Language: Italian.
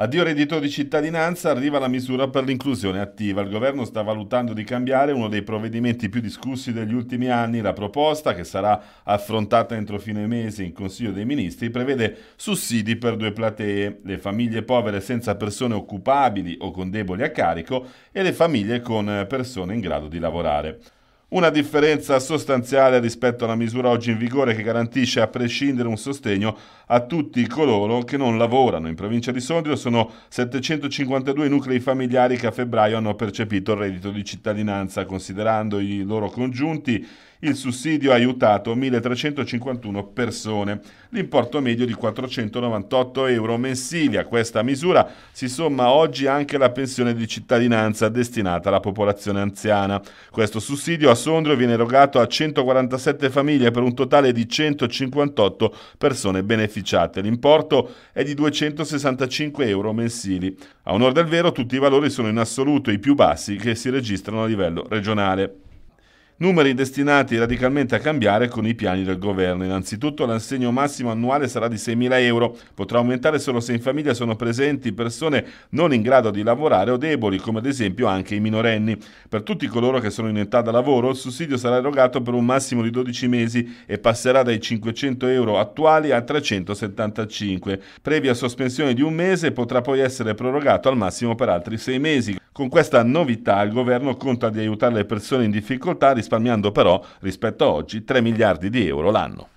Addio reddito di cittadinanza, arriva la misura per l'inclusione attiva. Il governo sta valutando di cambiare uno dei provvedimenti più discussi degli ultimi anni. La proposta, che sarà affrontata entro fine mese in Consiglio dei Ministri, prevede sussidi per due platee, le famiglie povere senza persone occupabili o con deboli a carico e le famiglie con persone in grado di lavorare. Una differenza sostanziale rispetto alla misura oggi in vigore che garantisce a prescindere un sostegno a tutti coloro che non lavorano. In provincia di Sondrio sono 752 i nuclei familiari che a febbraio hanno percepito il reddito di cittadinanza. Considerando i loro congiunti, il sussidio ha aiutato 1.351 persone. L'importo medio di 498 euro mensili. A questa misura si somma oggi anche la pensione di cittadinanza destinata alla popolazione anziana. Questo sussidio a Sondrio viene erogato a 147 famiglie per un totale di 158 persone beneficiate. L'importo è di 265 euro mensili. A onore del vero tutti i valori sono in assoluto i più bassi che si registrano a livello regionale numeri destinati radicalmente a cambiare con i piani del governo. Innanzitutto l'assegno massimo annuale sarà di 6.000 euro, potrà aumentare solo se in famiglia sono presenti persone non in grado di lavorare o deboli, come ad esempio anche i minorenni. Per tutti coloro che sono in età da lavoro, il sussidio sarà erogato per un massimo di 12 mesi e passerà dai 500 euro attuali a 375. Previa sospensione di un mese potrà poi essere prorogato al massimo per altri 6 mesi. Con questa novità il governo conta di aiutare le persone in difficoltà risparmiando però, rispetto a oggi, 3 miliardi di euro l'anno.